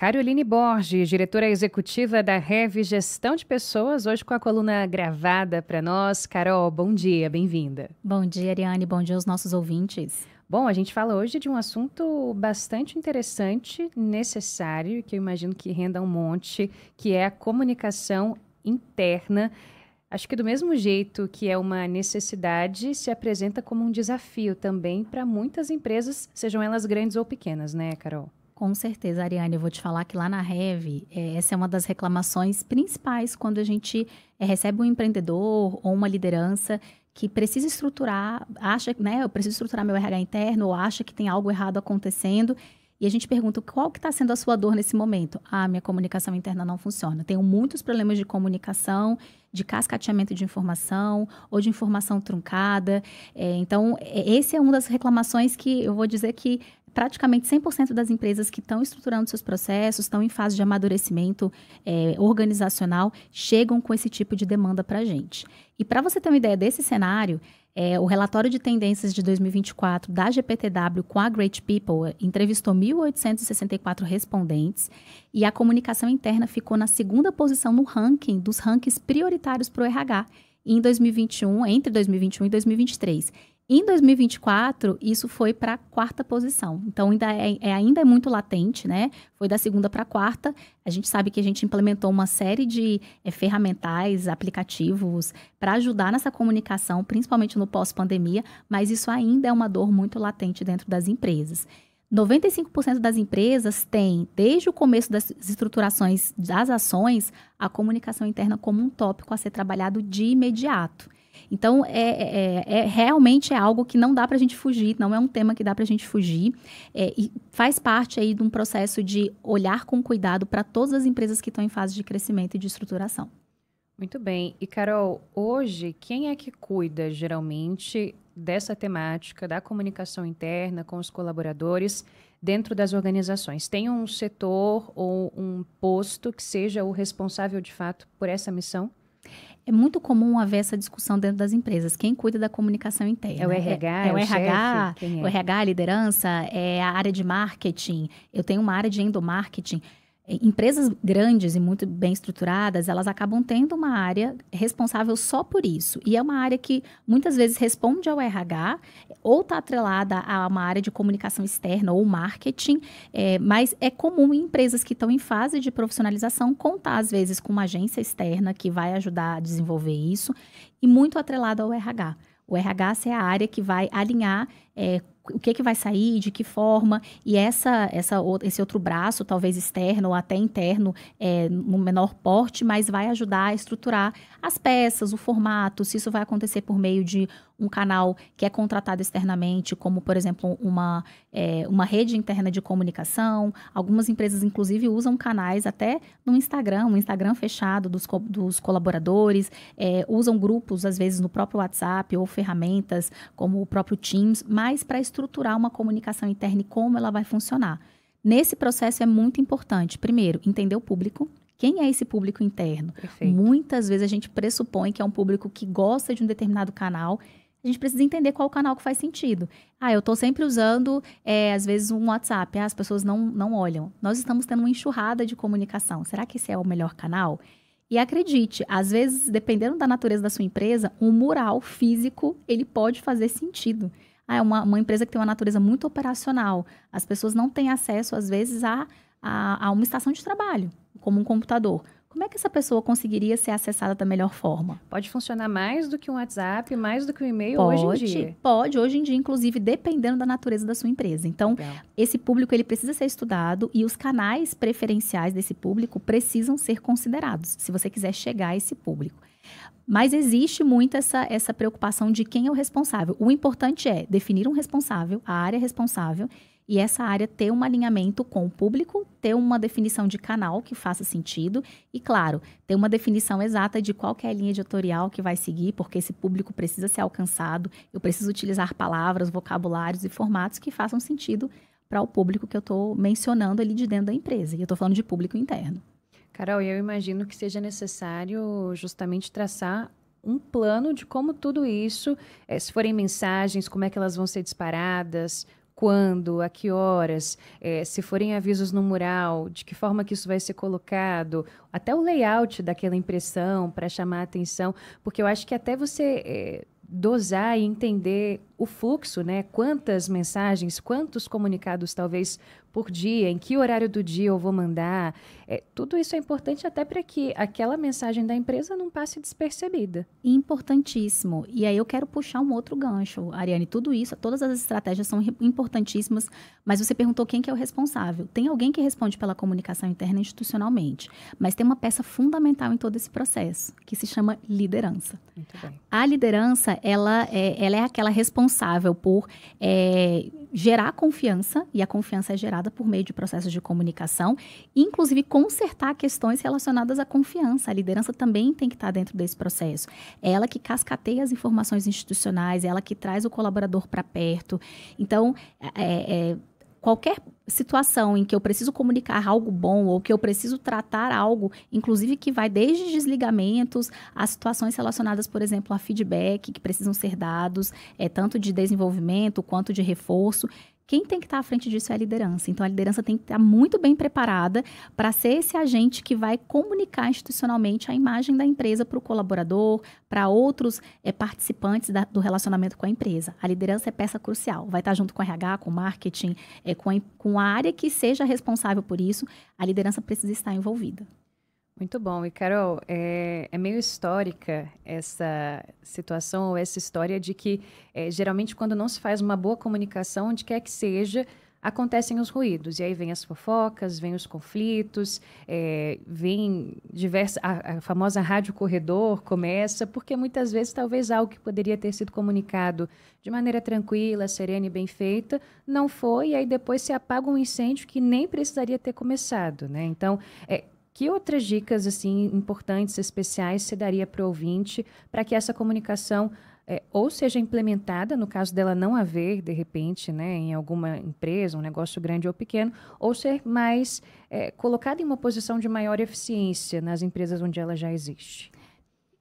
Caroline Borges, diretora executiva da Rev Gestão de Pessoas, hoje com a coluna gravada para nós. Carol, bom dia, bem-vinda. Bom dia, Ariane, bom dia aos nossos ouvintes. Bom, a gente fala hoje de um assunto bastante interessante, necessário, que eu imagino que renda um monte, que é a comunicação interna. Acho que do mesmo jeito que é uma necessidade, se apresenta como um desafio também para muitas empresas, sejam elas grandes ou pequenas, né, Carol? Com certeza, Ariane, eu vou te falar que lá na Rev, é, essa é uma das reclamações principais quando a gente é, recebe um empreendedor ou uma liderança que precisa estruturar, acha, né, eu preciso estruturar meu RH interno ou acha que tem algo errado acontecendo. E a gente pergunta qual que está sendo a sua dor nesse momento. Ah, minha comunicação interna não funciona. Tenho muitos problemas de comunicação, de cascateamento de informação ou de informação truncada. É, então, é, esse é uma das reclamações que eu vou dizer que praticamente 100% das empresas que estão estruturando seus processos, estão em fase de amadurecimento é, organizacional, chegam com esse tipo de demanda para a gente. E para você ter uma ideia desse cenário, é, o relatório de tendências de 2024 da GPTW com a Great People entrevistou 1.864 respondentes e a comunicação interna ficou na segunda posição no ranking dos rankings prioritários para o RH em 2021, entre 2021 e 2023. Em 2024, isso foi para a quarta posição. Então, ainda é, é, ainda é muito latente, né? Foi da segunda para a quarta. A gente sabe que a gente implementou uma série de é, ferramentais, aplicativos, para ajudar nessa comunicação, principalmente no pós-pandemia, mas isso ainda é uma dor muito latente dentro das empresas. 95% das empresas têm, desde o começo das estruturações das ações, a comunicação interna como um tópico a ser trabalhado de imediato. Então, é, é, é, é realmente é algo que não dá para a gente fugir, não é um tema que dá para a gente fugir. É, e faz parte aí de um processo de olhar com cuidado para todas as empresas que estão em fase de crescimento e de estruturação. Muito bem. E, Carol, hoje, quem é que cuida geralmente dessa temática da comunicação interna com os colaboradores dentro das organizações? Tem um setor ou um posto que seja o responsável de fato por essa missão? é muito comum haver essa discussão dentro das empresas. Quem cuida da comunicação interna? É o RH, é, é o, o RH, chefe, é? o RH, a liderança, é a área de marketing. Eu tenho uma área de endomarketing. É, empresas grandes e muito bem estruturadas, elas acabam tendo uma área responsável só por isso. E é uma área que muitas vezes responde ao RH ou está atrelada a uma área de comunicação externa ou marketing, é, mas é comum em empresas que estão em fase de profissionalização contar, às vezes, com uma agência externa que vai ajudar a desenvolver isso e muito atrelada ao RH. O RH é a área que vai alinhar é, o que, é que vai sair, de que forma, e essa, essa, esse outro braço, talvez externo ou até interno, é, no menor porte, mas vai ajudar a estruturar as peças, o formato, se isso vai acontecer por meio de um canal que é contratado externamente, como, por exemplo, uma, é, uma rede interna de comunicação. Algumas empresas, inclusive, usam canais até no Instagram, um Instagram fechado dos, co dos colaboradores, é, usam grupos, às vezes, no próprio WhatsApp ou ferramentas como o próprio Teams, mas mais para estruturar uma comunicação interna e como ela vai funcionar. Nesse processo é muito importante, primeiro, entender o público. Quem é esse público interno? Perfeito. Muitas vezes a gente pressupõe que é um público que gosta de um determinado canal. A gente precisa entender qual canal que faz sentido. Ah, eu estou sempre usando, é, às vezes, um WhatsApp. Ah, as pessoas não, não olham. Nós estamos tendo uma enxurrada de comunicação. Será que esse é o melhor canal? E acredite, às vezes, dependendo da natureza da sua empresa, um mural físico, ele pode fazer sentido. Ah, é uma, uma empresa que tem uma natureza muito operacional. As pessoas não têm acesso, às vezes, a, a, a uma estação de trabalho, como um computador. Como é que essa pessoa conseguiria ser acessada da melhor forma? Pode funcionar mais do que um WhatsApp, mais do que um e-mail pode, hoje em dia. Pode, hoje em dia, inclusive, dependendo da natureza da sua empresa. Então, Legal. esse público ele precisa ser estudado e os canais preferenciais desse público precisam ser considerados, se você quiser chegar a esse público. Mas existe muito essa, essa preocupação de quem é o responsável. O importante é definir um responsável, a área responsável, e essa área ter um alinhamento com o público, ter uma definição de canal que faça sentido e, claro, ter uma definição exata de qual é a linha editorial que vai seguir, porque esse público precisa ser alcançado, eu preciso utilizar palavras, vocabulários e formatos que façam sentido para o público que eu estou mencionando ali de dentro da empresa. E eu estou falando de público interno. Carol, eu imagino que seja necessário justamente traçar um plano de como tudo isso, eh, se forem mensagens, como é que elas vão ser disparadas, quando, a que horas, é, se forem avisos no mural, de que forma que isso vai ser colocado, até o layout daquela impressão para chamar a atenção, porque eu acho que até você é, dosar e entender o fluxo, né? Quantas mensagens, quantos comunicados talvez por dia, em que horário do dia eu vou mandar. É, tudo isso é importante até para que aquela mensagem da empresa não passe despercebida. Importantíssimo. E aí eu quero puxar um outro gancho, Ariane. Tudo isso, todas as estratégias são importantíssimas, mas você perguntou quem que é o responsável. Tem alguém que responde pela comunicação interna institucionalmente, mas tem uma peça fundamental em todo esse processo, que se chama liderança. A liderança, ela é, ela é aquela responsável responsável por é, gerar confiança, e a confiança é gerada por meio de processos de comunicação, inclusive consertar questões relacionadas à confiança. A liderança também tem que estar dentro desse processo. É ela que cascateia as informações institucionais, é ela que traz o colaborador para perto. Então, é, é, é qualquer situação em que eu preciso comunicar algo bom ou que eu preciso tratar algo, inclusive que vai desde desligamentos a situações relacionadas, por exemplo, a feedback que precisam ser dados, é tanto de desenvolvimento quanto de reforço. Quem tem que estar à frente disso é a liderança. Então, a liderança tem que estar muito bem preparada para ser esse agente que vai comunicar institucionalmente a imagem da empresa para o colaborador, para outros é, participantes da, do relacionamento com a empresa. A liderança é peça crucial. Vai estar junto com o RH, com o marketing, é, com, a, com a área que seja responsável por isso. A liderança precisa estar envolvida. Muito bom. E, Carol, é, é, meio histórica essa situação ou essa história de que, é, geralmente, quando não se faz uma boa comunicação, onde quer que seja, acontecem os ruídos. E aí vem as fofocas, vem os conflitos, é, vem diversa, a, a, famosa rádio corredor começa, porque muitas vezes talvez algo que poderia ter sido comunicado de maneira tranquila, serena e bem feita, não foi, e aí depois se apaga um incêndio que nem precisaria ter começado. Né? Então, é, que outras dicas assim importantes, especiais, você daria para o ouvinte para que essa comunicação é, ou seja implementada, no caso dela não haver, de repente, né, em alguma empresa, um negócio grande ou pequeno, ou ser mais é, colocada em uma posição de maior eficiência nas empresas onde ela já existe?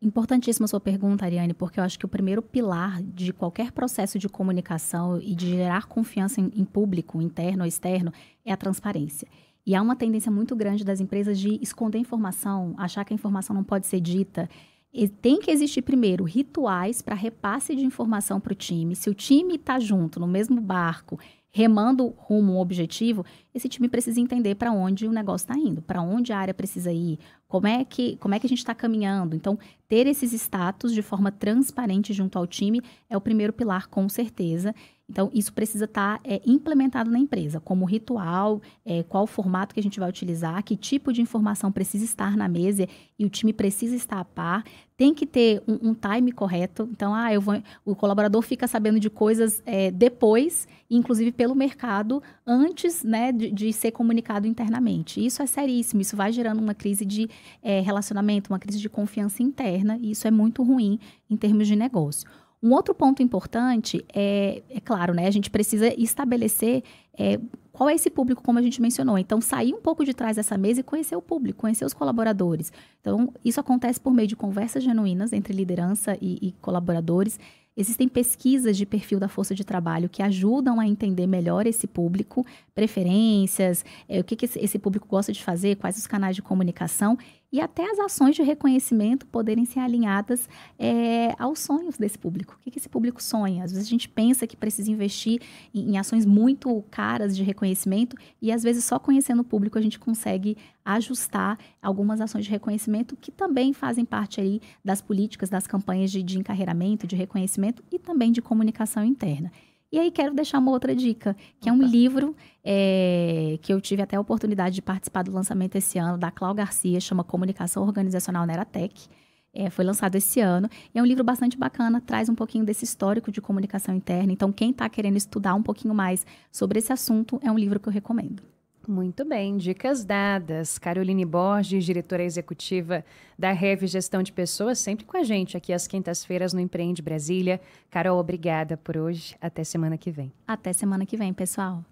Importantíssima sua pergunta, Ariane, porque eu acho que o primeiro pilar de qualquer processo de comunicação e de gerar confiança em, em público, interno ou externo, é a transparência. E há uma tendência muito grande das empresas de esconder informação, achar que a informação não pode ser dita. E tem que existir primeiro rituais para repasse de informação para o time. Se o time está junto, no mesmo barco, remando rumo um objetivo, esse time precisa entender para onde o negócio está indo, para onde a área precisa ir, como é que, como é que a gente está caminhando? Então, ter esses status de forma transparente junto ao time é o primeiro pilar, com certeza. Então, isso precisa estar tá, é, implementado na empresa, como ritual, é, qual formato que a gente vai utilizar, que tipo de informação precisa estar na mesa e o time precisa estar a par. Tem que ter um, um time correto. Então, ah, eu vou, o colaborador fica sabendo de coisas é, depois, inclusive pelo mercado, antes né, de, de ser comunicado internamente. Isso é seríssimo, isso vai gerando uma crise de é, relacionamento, uma crise de confiança interna, e isso é muito ruim em termos de negócio. Um outro ponto importante é, é claro, né? A gente precisa estabelecer é, qual é esse público, como a gente mencionou? Então, sair um pouco de trás dessa mesa e conhecer o público, conhecer os colaboradores. Então, isso acontece por meio de conversas genuínas entre liderança e, e colaboradores. Existem pesquisas de perfil da força de trabalho que ajudam a entender melhor esse público, preferências, é, o que, que esse público gosta de fazer, quais os canais de comunicação e até as ações de reconhecimento poderem ser alinhadas é, aos sonhos desse público. O que, que esse público sonha? Às vezes a gente pensa que precisa investir em, em ações muito caras de reconhecimento reconhecimento e às vezes só conhecendo o público a gente consegue ajustar algumas ações de reconhecimento que também fazem parte aí das políticas, das campanhas de, de encarreiramento, de reconhecimento e também de comunicação interna. E aí quero deixar uma outra dica, que é um livro é, que eu tive até a oportunidade de participar do lançamento esse ano, da Clau Garcia, chama Comunicação Organizacional nera tech é, foi lançado esse ano. é um livro bastante bacana, traz um pouquinho desse histórico de comunicação interna. Então, quem está querendo estudar um pouquinho mais sobre esse assunto, é um livro que eu recomendo. Muito bem, dicas dadas. Caroline Borges, diretora executiva da Rev Gestão de Pessoas, sempre com a gente aqui às quintas-feiras no Empreende Brasília. Carol, obrigada por hoje. Até semana que vem. Até semana que vem, pessoal.